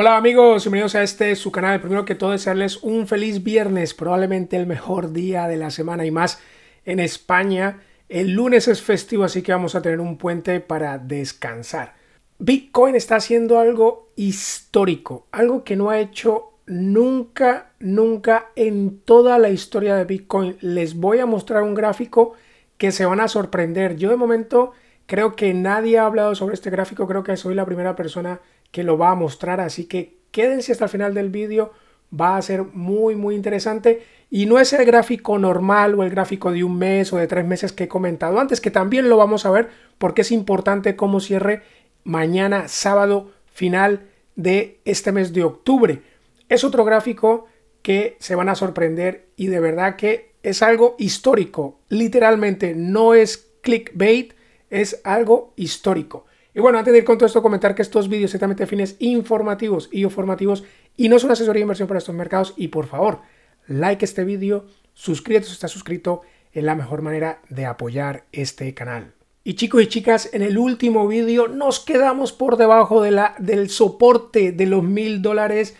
Hola amigos, bienvenidos a este su canal. Primero que todo, desearles un feliz viernes, probablemente el mejor día de la semana y más en España. El lunes es festivo, así que vamos a tener un puente para descansar. Bitcoin está haciendo algo histórico, algo que no ha hecho nunca, nunca en toda la historia de Bitcoin. Les voy a mostrar un gráfico que se van a sorprender. Yo de momento creo que nadie ha hablado sobre este gráfico, creo que soy la primera persona que lo va a mostrar, así que quédense hasta el final del vídeo, va a ser muy muy interesante y no es el gráfico normal o el gráfico de un mes o de tres meses que he comentado antes, que también lo vamos a ver porque es importante cómo cierre mañana sábado final de este mes de octubre. Es otro gráfico que se van a sorprender y de verdad que es algo histórico, literalmente no es clickbait, es algo histórico. Y bueno, antes de ir con todo esto, comentar que estos vídeos exactamente fines informativos y formativos y no son asesoría de inversión para estos mercados. Y por favor, like este vídeo, suscríbete si estás suscrito, es la mejor manera de apoyar este canal. Y chicos y chicas, en el último vídeo nos quedamos por debajo de la, del soporte de los mil dólares.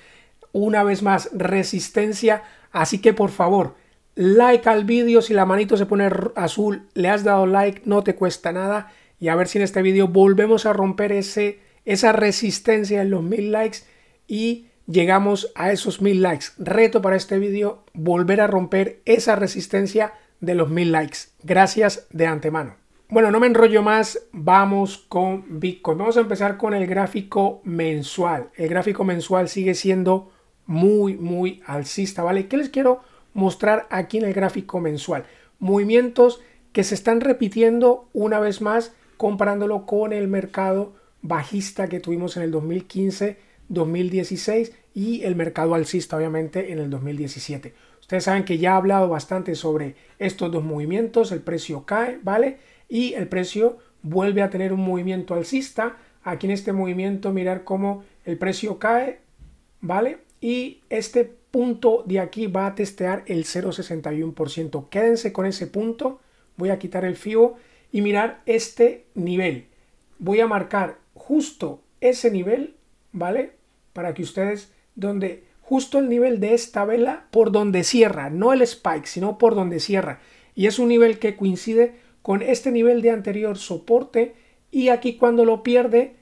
Una vez más, resistencia. Así que por favor, like al vídeo. Si la manito se pone azul, le has dado like, no te cuesta nada y a ver si en este vídeo volvemos a romper ese, esa resistencia en los mil likes y llegamos a esos mil likes. Reto para este vídeo, volver a romper esa resistencia de los mil likes. Gracias de antemano. Bueno, no me enrollo más, vamos con Bitcoin. Vamos a empezar con el gráfico mensual. El gráfico mensual sigue siendo muy, muy alcista, ¿vale? ¿Qué les quiero mostrar aquí en el gráfico mensual? Movimientos que se están repitiendo una vez más comparándolo con el mercado bajista que tuvimos en el 2015, 2016 y el mercado alcista obviamente en el 2017. Ustedes saben que ya he hablado bastante sobre estos dos movimientos, el precio cae, ¿vale? Y el precio vuelve a tener un movimiento alcista. Aquí en este movimiento mirar cómo el precio cae, ¿vale? Y este punto de aquí va a testear el 0,61%. Quédense con ese punto. Voy a quitar el FIBO y mirar este nivel. Voy a marcar justo ese nivel, ¿vale? Para que ustedes, donde justo el nivel de esta vela, por donde cierra, no el spike, sino por donde cierra. Y es un nivel que coincide con este nivel de anterior soporte y aquí cuando lo pierde,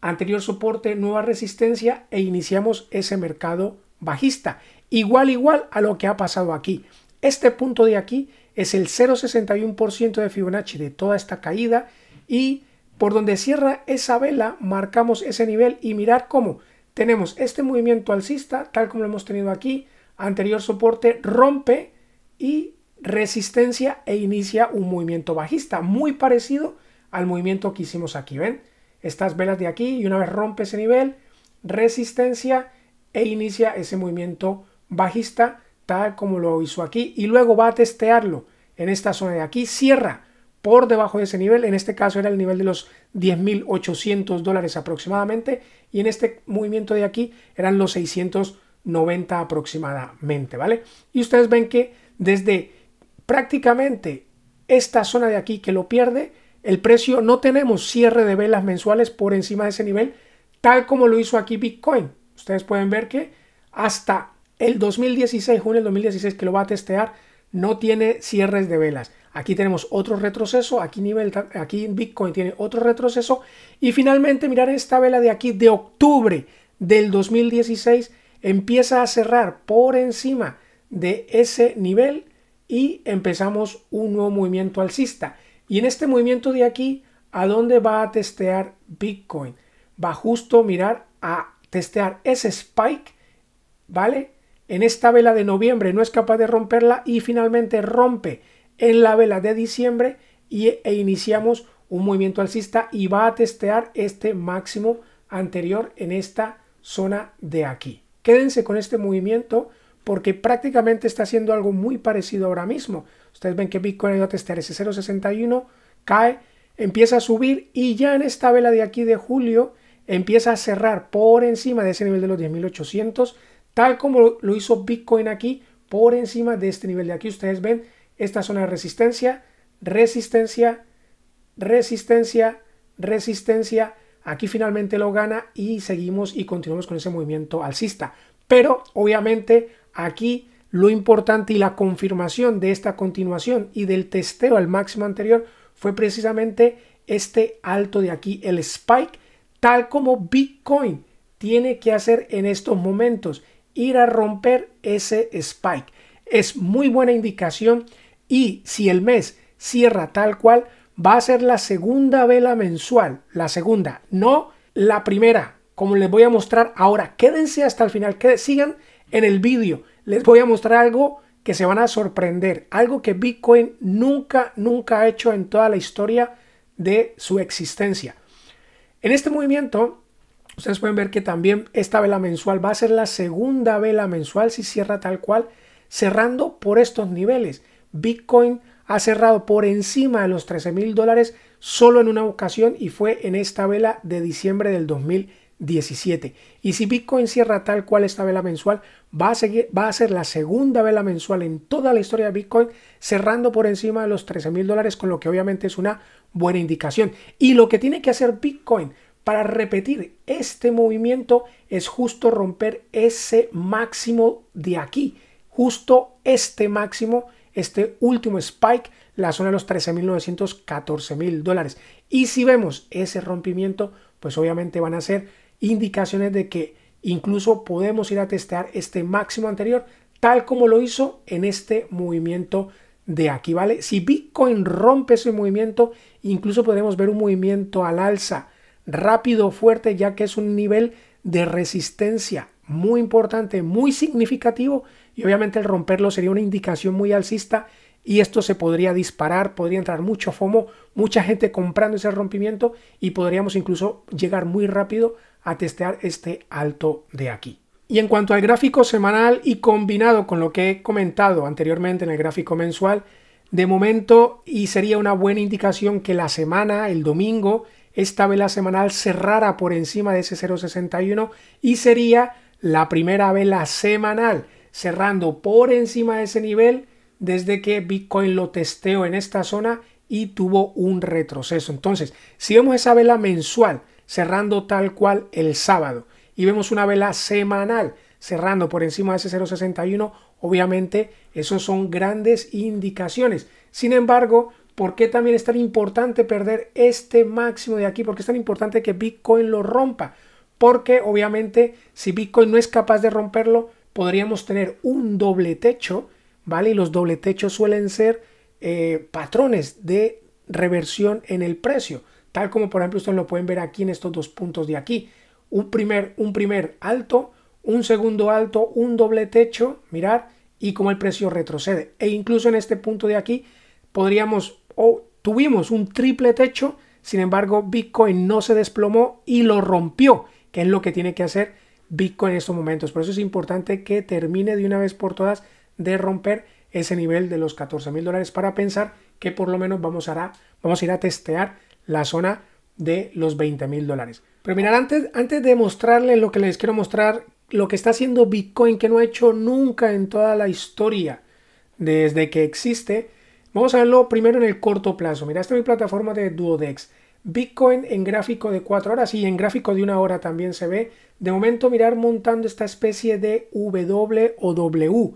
anterior soporte, nueva resistencia e iniciamos ese mercado bajista. Igual, igual a lo que ha pasado aquí. Este punto de aquí es el 0,61% de Fibonacci de toda esta caída y por donde cierra esa vela marcamos ese nivel y mirar cómo tenemos este movimiento alcista tal como lo hemos tenido aquí, anterior soporte rompe y resistencia e inicia un movimiento bajista muy parecido al movimiento que hicimos aquí, ¿ven? Estas velas de aquí y una vez rompe ese nivel, resistencia e inicia ese movimiento bajista tal como lo hizo aquí, y luego va a testearlo en esta zona de aquí, cierra por debajo de ese nivel, en este caso era el nivel de los 10.800 dólares aproximadamente, y en este movimiento de aquí eran los 690 aproximadamente, ¿vale? Y ustedes ven que desde prácticamente esta zona de aquí que lo pierde, el precio no tenemos cierre de velas mensuales por encima de ese nivel, tal como lo hizo aquí Bitcoin. Ustedes pueden ver que hasta el 2016, junio del 2016 que lo va a testear, no tiene cierres de velas. Aquí tenemos otro retroceso, aquí, nivel, aquí Bitcoin tiene otro retroceso. Y finalmente, mirar esta vela de aquí de octubre del 2016, empieza a cerrar por encima de ese nivel y empezamos un nuevo movimiento alcista. Y en este movimiento de aquí, ¿a dónde va a testear Bitcoin? Va justo mirar a testear ese spike, ¿vale? en esta vela de noviembre no es capaz de romperla y finalmente rompe en la vela de diciembre y, e iniciamos un movimiento alcista y va a testear este máximo anterior en esta zona de aquí. Quédense con este movimiento porque prácticamente está haciendo algo muy parecido ahora mismo. Ustedes ven que Bitcoin ha a testear ese 0.61, cae, empieza a subir y ya en esta vela de aquí de julio empieza a cerrar por encima de ese nivel de los 10.800 tal como lo hizo Bitcoin aquí, por encima de este nivel de aquí. Ustedes ven esta zona de resistencia, resistencia, resistencia, resistencia. Aquí finalmente lo gana y seguimos y continuamos con ese movimiento alcista. Pero obviamente aquí lo importante y la confirmación de esta continuación y del testeo al máximo anterior fue precisamente este alto de aquí, el spike, tal como Bitcoin tiene que hacer en estos momentos ir a romper ese spike. Es muy buena indicación y si el mes cierra tal cual, va a ser la segunda vela mensual, la segunda, no la primera, como les voy a mostrar ahora. Quédense hasta el final, que sigan en el vídeo. Les voy a mostrar algo que se van a sorprender, algo que Bitcoin nunca, nunca ha hecho en toda la historia de su existencia. En este movimiento Ustedes pueden ver que también esta vela mensual va a ser la segunda vela mensual si cierra tal cual, cerrando por estos niveles. Bitcoin ha cerrado por encima de los 13 mil dólares solo en una ocasión y fue en esta vela de diciembre del 2017. Y si Bitcoin cierra tal cual esta vela mensual, va a, ser la segunda vela mensual en toda la historia de Bitcoin, cerrando por encima de los 13 mil dólares, con lo que obviamente es una buena indicación. Y lo que tiene que hacer Bitcoin para repetir este movimiento es justo romper ese máximo de aquí, justo este máximo, este último spike, la zona de los 13.900, mil dólares. Y si vemos ese rompimiento, pues obviamente van a ser indicaciones de que incluso podemos ir a testear este máximo anterior, tal como lo hizo en este movimiento de aquí, ¿vale? Si Bitcoin rompe ese movimiento, incluso podremos ver un movimiento al alza rápido, fuerte, ya que es un nivel de resistencia muy importante, muy significativo y obviamente el romperlo sería una indicación muy alcista y esto se podría disparar, podría entrar mucho FOMO, mucha gente comprando ese rompimiento y podríamos incluso llegar muy rápido a testear este alto de aquí. Y en cuanto al gráfico semanal y combinado con lo que he comentado anteriormente en el gráfico mensual, de momento y sería una buena indicación que la semana, el domingo, esta vela semanal cerrara por encima de ese 0,61 y sería la primera vela semanal cerrando por encima de ese nivel desde que Bitcoin lo testeó en esta zona y tuvo un retroceso. Entonces, si vemos esa vela mensual cerrando tal cual el sábado y vemos una vela semanal cerrando por encima de ese 0,61, obviamente esos son grandes indicaciones. Sin embargo, ¿Por qué también es tan importante perder este máximo de aquí? ¿Por qué es tan importante que Bitcoin lo rompa? Porque obviamente si Bitcoin no es capaz de romperlo, podríamos tener un doble techo, ¿vale? Y los doble techos suelen ser eh, patrones de reversión en el precio, tal como por ejemplo ustedes lo pueden ver aquí en estos dos puntos de aquí. Un primer, un primer alto, un segundo alto, un doble techo, mirar, y como el precio retrocede. E incluso en este punto de aquí podríamos o tuvimos un triple techo, sin embargo Bitcoin no se desplomó y lo rompió, que es lo que tiene que hacer Bitcoin en estos momentos. Por eso es importante que termine de una vez por todas de romper ese nivel de los 14 mil dólares para pensar que por lo menos vamos a, vamos a ir a testear la zona de los 20 mil dólares. Pero mirar, antes, antes de mostrarle lo que les quiero mostrar, lo que está haciendo Bitcoin, que no ha hecho nunca en toda la historia, desde que existe, Vamos a verlo primero en el corto plazo. Mira, esta es mi plataforma de Duodex. Bitcoin en gráfico de 4 horas y en gráfico de una hora también se ve. De momento mirar montando esta especie de W o W.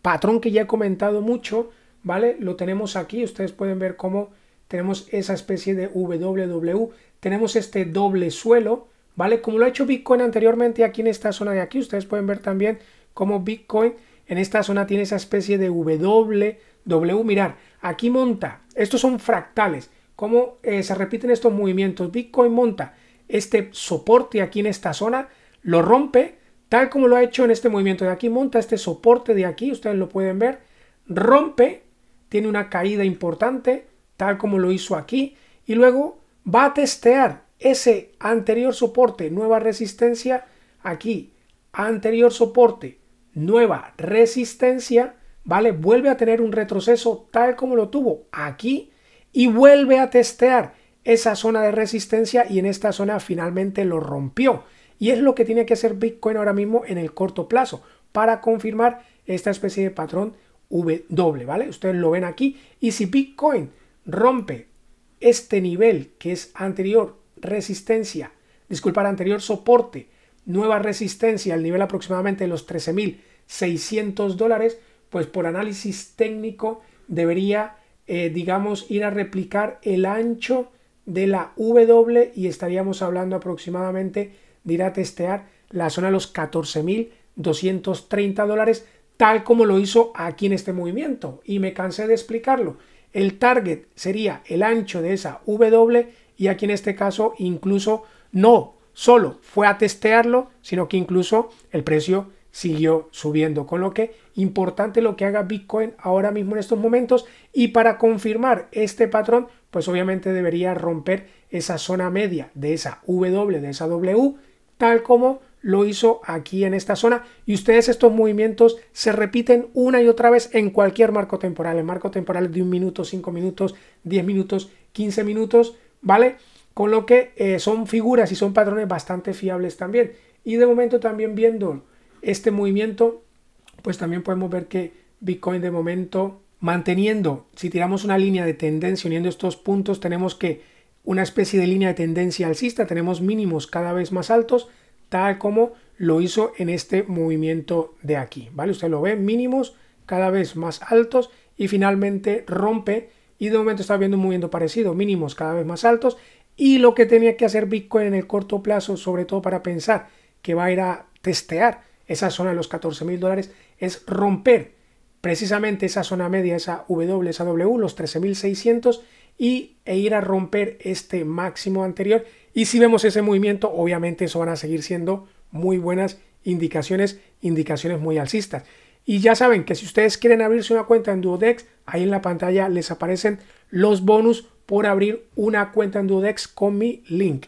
Patrón que ya he comentado mucho, ¿vale? Lo tenemos aquí. Ustedes pueden ver cómo tenemos esa especie de W. Tenemos este doble suelo, ¿vale? Como lo ha hecho Bitcoin anteriormente aquí en esta zona de aquí. Ustedes pueden ver también cómo Bitcoin en esta zona tiene esa especie de W W mirar, aquí monta, estos son fractales, cómo eh, se repiten estos movimientos, Bitcoin monta este soporte aquí en esta zona, lo rompe, tal como lo ha hecho en este movimiento de aquí, monta este soporte de aquí, ustedes lo pueden ver, rompe, tiene una caída importante, tal como lo hizo aquí, y luego va a testear ese anterior soporte, nueva resistencia, aquí, anterior soporte, nueva resistencia, Vuelve a tener un retroceso tal como lo tuvo aquí y vuelve a testear esa zona de resistencia y en esta zona finalmente lo rompió. Y es lo que tiene que hacer Bitcoin ahora mismo en el corto plazo para confirmar esta especie de patrón W, ¿vale? Ustedes lo ven aquí. Y si Bitcoin rompe este nivel que es anterior resistencia, disculpar, anterior soporte, nueva resistencia al nivel aproximadamente de los 13.600 dólares, pues por análisis técnico debería, eh, digamos, ir a replicar el ancho de la W y estaríamos hablando aproximadamente de ir a testear la zona de los 14.230 dólares, tal como lo hizo aquí en este movimiento. Y me cansé de explicarlo. El target sería el ancho de esa W y aquí en este caso incluso no solo fue a testearlo, sino que incluso el precio siguió subiendo. Con lo que importante lo que haga Bitcoin ahora mismo en estos momentos. Y para confirmar este patrón, pues obviamente debería romper esa zona media de esa W, de esa W, tal como lo hizo aquí en esta zona. Y ustedes estos movimientos se repiten una y otra vez en cualquier marco temporal, en marco temporal de un minuto, cinco minutos, diez minutos, quince minutos, ¿vale? Con lo que eh, son figuras y son patrones bastante fiables también. Y de momento también viendo este movimiento, pues también podemos ver que Bitcoin de momento manteniendo, si tiramos una línea de tendencia uniendo estos puntos, tenemos que una especie de línea de tendencia alcista, tenemos mínimos cada vez más altos, tal como lo hizo en este movimiento de aquí, ¿vale? Usted lo ve, mínimos cada vez más altos y finalmente rompe y de momento está viendo un movimiento parecido, mínimos cada vez más altos y lo que tenía que hacer Bitcoin en el corto plazo, sobre todo para pensar que va a ir a testear esa zona de los 14 mil dólares, es romper precisamente esa zona media, esa W, esa W, los 13.600 y, e ir a romper este máximo anterior. Y si vemos ese movimiento, obviamente eso van a seguir siendo muy buenas indicaciones, indicaciones muy alcistas. Y ya saben que si ustedes quieren abrirse una cuenta en Duodex, ahí en la pantalla les aparecen los bonus por abrir una cuenta en Duodex con mi link.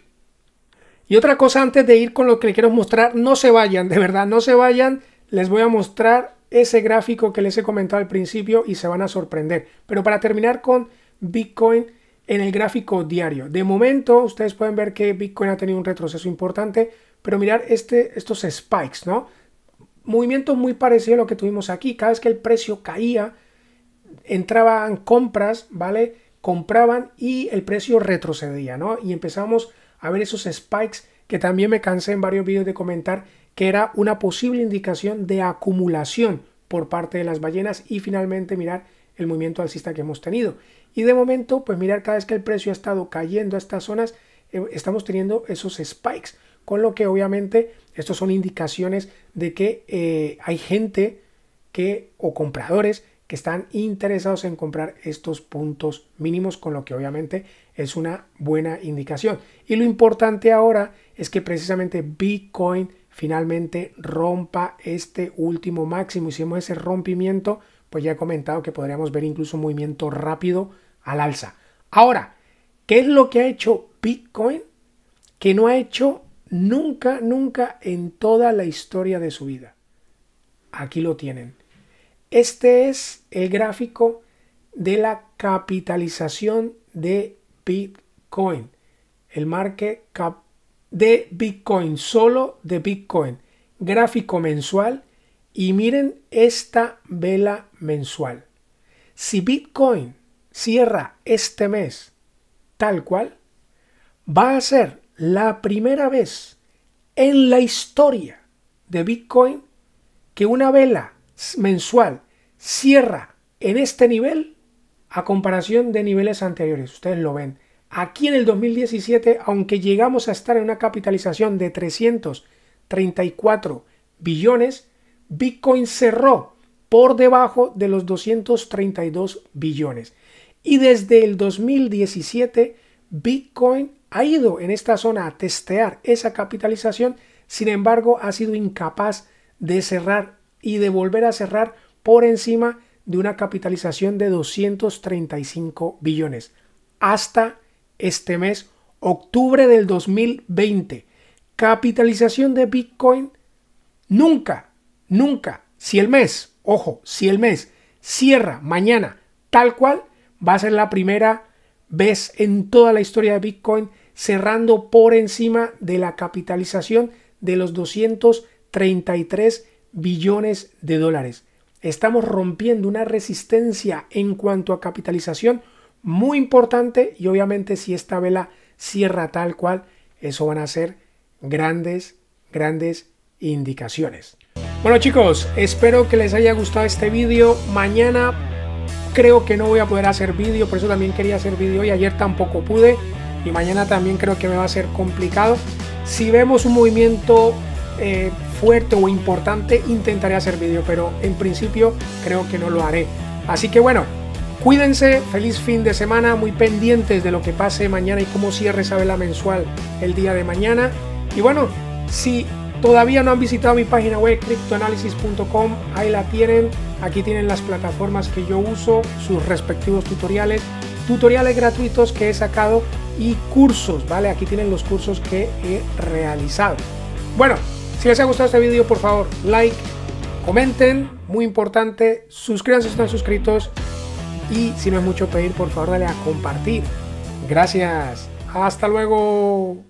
Y otra cosa antes de ir con lo que les quiero mostrar, no se vayan, de verdad, no se vayan. Les voy a mostrar ese gráfico que les he comentado al principio y se van a sorprender. Pero para terminar con Bitcoin en el gráfico diario. De momento, ustedes pueden ver que Bitcoin ha tenido un retroceso importante, pero mirar este, estos spikes, ¿no? Movimiento muy parecido a lo que tuvimos aquí. Cada vez que el precio caía, entraban compras, ¿vale? Compraban y el precio retrocedía, ¿no? Y empezamos a ver esos spikes que también me cansé en varios vídeos de comentar que era una posible indicación de acumulación por parte de las ballenas y finalmente mirar el movimiento alcista que hemos tenido. Y de momento, pues mirar cada vez que el precio ha estado cayendo a estas zonas, eh, estamos teniendo esos spikes, con lo que obviamente estos son indicaciones de que eh, hay gente que o compradores que están interesados en comprar estos puntos mínimos, con lo que obviamente es una buena indicación. Y lo importante ahora es que precisamente Bitcoin finalmente rompa este último máximo. Hicimos ese rompimiento, pues ya he comentado que podríamos ver incluso un movimiento rápido al alza. Ahora, ¿qué es lo que ha hecho Bitcoin que no ha hecho nunca, nunca en toda la historia de su vida? Aquí lo tienen. Este es el gráfico de la capitalización de Bitcoin. El market cap de Bitcoin, solo de Bitcoin. Gráfico mensual y miren esta vela mensual. Si Bitcoin cierra este mes tal cual, va a ser la primera vez en la historia de Bitcoin que una vela mensual cierra en este nivel a comparación de niveles anteriores. Ustedes lo ven. Aquí en el 2017, aunque llegamos a estar en una capitalización de 334 billones, Bitcoin cerró por debajo de los 232 billones. Y desde el 2017, Bitcoin ha ido en esta zona a testear esa capitalización, sin embargo ha sido incapaz de cerrar y de volver a cerrar por encima de una capitalización de 235 billones hasta este mes, octubre del 2020. Capitalización de Bitcoin nunca, nunca, si el mes, ojo, si el mes cierra mañana tal cual, va a ser la primera vez en toda la historia de Bitcoin cerrando por encima de la capitalización de los 233 billones de dólares. Estamos rompiendo una resistencia en cuanto a capitalización muy importante y obviamente si esta vela cierra tal cual, eso van a ser grandes, grandes indicaciones. Bueno chicos, espero que les haya gustado este vídeo. Mañana creo que no voy a poder hacer vídeo, por eso también quería hacer vídeo y ayer tampoco pude. Y mañana también creo que me va a ser complicado. Si vemos un movimiento eh, fuerte o importante, intentaré hacer vídeo, pero en principio creo que no lo haré. Así que bueno, cuídense, feliz fin de semana, muy pendientes de lo que pase mañana y cómo cierre esa vela mensual el día de mañana. Y bueno, si todavía no han visitado mi página web cryptoanalysis.com, ahí la tienen, aquí tienen las plataformas que yo uso, sus respectivos tutoriales, tutoriales gratuitos que he sacado y cursos, ¿vale? Aquí tienen los cursos que he realizado. Bueno, si les ha gustado este vídeo, por favor, like, comenten, muy importante, suscríbanse si están suscritos y si no es mucho pedir, por favor, dale a compartir. Gracias. Hasta luego.